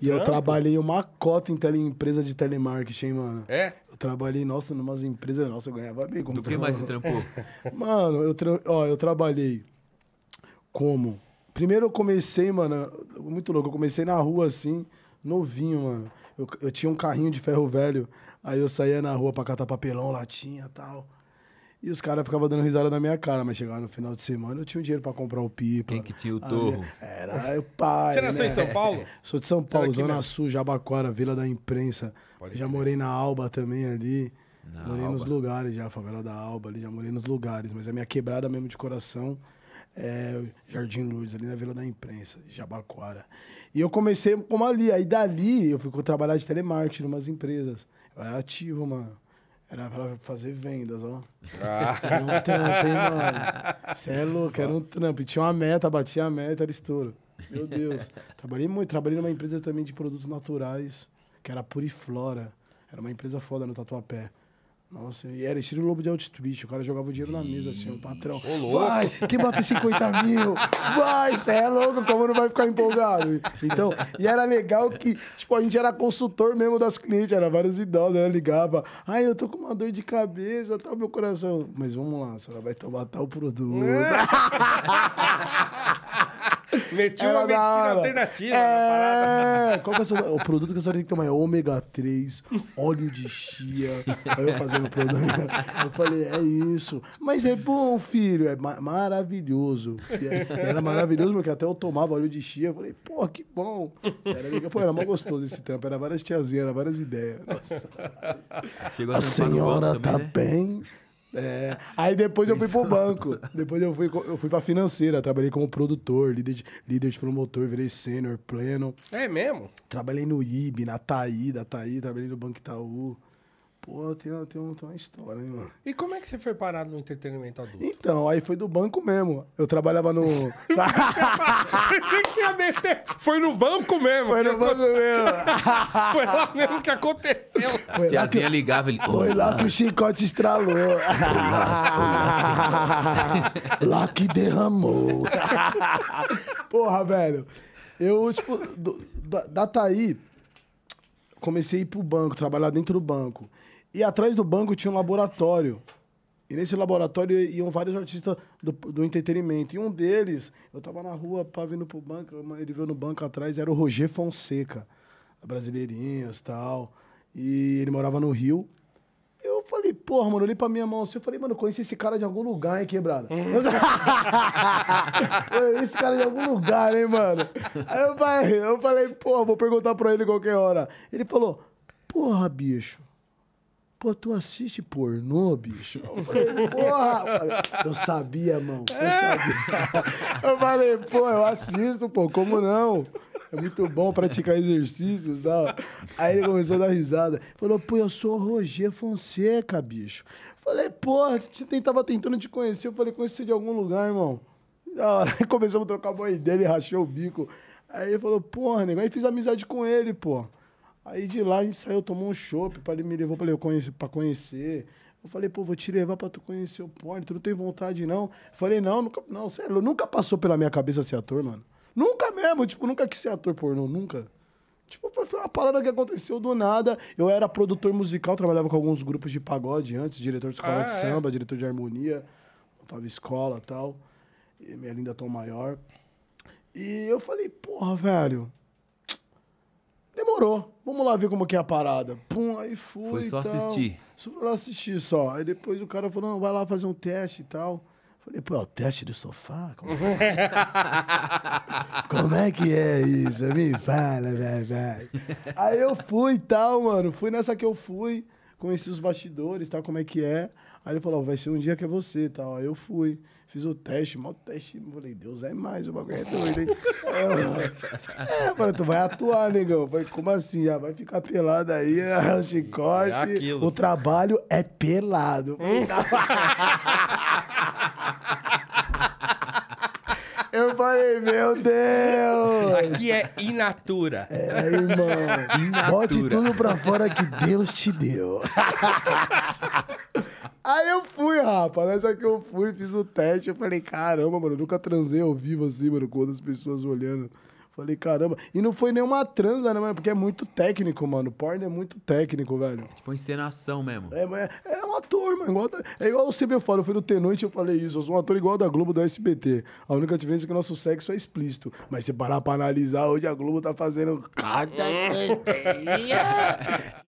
E eu trabalhei uma cota em tele, empresa de telemarketing, hein, mano. É? Eu trabalhei, nossa, numas empresas, nossa, eu ganhava bem. Do que mais você trampou? mano, eu, tra... ó, eu trabalhei como? Primeiro eu comecei, mano, muito louco, eu comecei na rua assim, novinho, mano. Eu, eu tinha um carrinho de ferro velho, aí eu saía na rua pra catar papelão, latinha e tal. E os caras ficavam dando risada na minha cara, mas chegava no final de semana, eu tinha um dinheiro pra comprar o pipa. Quem que tinha o ah, torro? Era o pai. Você nasceu né? em São Paulo? Sou de São Paulo, Zona mesmo? Sul, Jabaquara, Vila da Imprensa. Pode já morei na Alba também ali. Na morei Alba. nos lugares já, favela da Alba ali, já morei nos lugares. Mas a minha quebrada mesmo de coração é Jardim Luz, ali na Vila da Imprensa, Jabaquara. E eu comecei como ali. Aí dali eu fui trabalhar de telemarketing em umas empresas. Eu era ativo, mano. Era pra fazer vendas, ó. Ah. Era um trampo, hein, mano? Você é louco, Só. era um trampo. E tinha uma meta, batia a meta, era estouro. Meu Deus. trabalhei muito, trabalhei numa empresa também de produtos naturais, que era Puriflora. Era uma empresa foda no Tatuapé. Nossa, e era estilo Lobo de Wall O cara jogava o dinheiro na mesa, assim, o patrão. Vai, quem bota 50 mil? Vai, você é louco, como não vai ficar empolgado? Então, e era legal que, tipo, a gente era consultor mesmo das clientes, era vários idosos, ela né, ligava. Ai, eu tô com uma dor de cabeça, tá meu coração. Mas vamos lá, a senhora vai tomar tal produto. É. Metiu uma medicina alternativa é... na parada. É. É, qual que é o, seu, o produto que a senhora tem que tomar? É ômega 3, óleo de chia. Aí eu fazendo o produto. Eu falei, é isso. Mas é bom, filho, é ma maravilhoso. É, e era maravilhoso porque até eu tomava óleo de chia. Eu falei, pô, que bom. Era, pô, era mó gostoso esse trampo. Era várias tiazinhas, era várias ideias. Nossa. A senhora tá também, né? bem? É. Aí depois eu fui pro banco. Depois eu fui, eu fui pra financeira. Trabalhei como produtor, líder de, líder de promotor, virei sênior, pleno. É mesmo? Trabalhei no IB, na Taí, da Taí, trabalhei no Banco Itaú. Pô, tem, tem, tem uma história, hein, mano. E como é que você foi parado no entretenimento adulto? Então, aí foi do banco mesmo. Eu trabalhava no. Pensei que meter. Foi no banco mesmo. Foi no banco mesmo. foi lá mesmo que aconteceu. A tiazinha que... ligava ele. Foi lá que o chicote estralou. lá que derramou. Porra, velho. Eu, tipo, do, da, da Thaí comecei a ir pro banco, trabalhar dentro do banco. E atrás do banco tinha um laboratório. E nesse laboratório iam vários artistas do, do entretenimento. E um deles, eu tava na rua, pá, vindo pro banco, ele veio no banco atrás, era o Roger Fonseca. Brasileirinhas e tal. E ele morava no Rio. Eu falei, porra, mano, olhei pra minha mão assim. Eu falei, mano, eu conheci esse cara de algum lugar, hein, quebrada? Uhum. esse cara de algum lugar, hein, mano? Aí eu falei, eu falei, porra, vou perguntar pra ele qualquer hora. Ele falou, porra, bicho pô, tu assiste pornô, bicho? Eu falei, porra! Eu sabia, mano. Eu sabia. Eu falei, pô, eu assisto, pô, como não? É muito bom praticar exercícios e tal. Aí ele começou a dar risada. Falou, pô, eu sou o Roger Fonseca, bicho. Falei, porra, você tava tentando te conhecer. Eu falei, conheci de algum lugar, irmão. Da hora. começamos a trocar a boa ideia, ele rachou o bico. Aí ele falou, porra, negão. Aí fiz amizade com ele, pô. Aí de lá a gente saiu, tomou um chopp, ele me levou pra, conhecer, para conhecer. Eu falei, pô, vou te levar pra tu conhecer o Pony, tu não tem vontade, não. Eu falei, não, nunca, não, sério, nunca passou pela minha cabeça ser ator, mano. Nunca mesmo, tipo, nunca quis ser ator pornô, nunca. Tipo, foi uma parada que aconteceu do nada. Eu era produtor musical, trabalhava com alguns grupos de pagode antes, diretor de escola ah, de é? samba, é? diretor de harmonia, montava escola tal. E minha linda tão maior. E eu falei, porra, velho, demorou. Vamos lá ver como que é a parada. Pum, aí fui. Foi só tal. assistir. Só pra assistir só. Aí depois o cara falou: não, vai lá fazer um teste e tal. Falei, pô, é o teste do sofá? Como é, é? como é que é isso? Me fala, velho. Aí eu fui e tal, mano. Fui nessa que eu fui conheci os bastidores, tal, como é que é. Aí ele falou, oh, vai ser um dia que é você, tal. Aí eu fui, fiz o teste, mal teste. Falei, Deus é mais, o bagulho é doido, hein? é, eu falei, tu vai atuar, negão. falei, como assim? Ah, vai ficar pelado aí, ah, chicote. É o trabalho é pelado. falei, meu Deus! Aqui é inatura. É, irmão. Inatura. Bote tudo pra fora que Deus te deu. Aí eu fui, rapaz, né? Só que eu fui, fiz o teste. Eu falei, caramba, mano, nunca transei ao vivo assim, mano, com outras pessoas olhando. Falei, caramba. E não foi nenhuma transa, né, mano? Porque é muito técnico, mano. Porn é muito técnico, velho. Tipo, encenação mesmo. É, mas é, um ator, mano. Igual da... É igual o CBF falo, eu fui no t e eu falei isso. Eu sou um ator igual da Globo da SBT. A única diferença é que o nosso sexo é explícito. Mas se parar pra analisar, hoje a Globo tá fazendo cada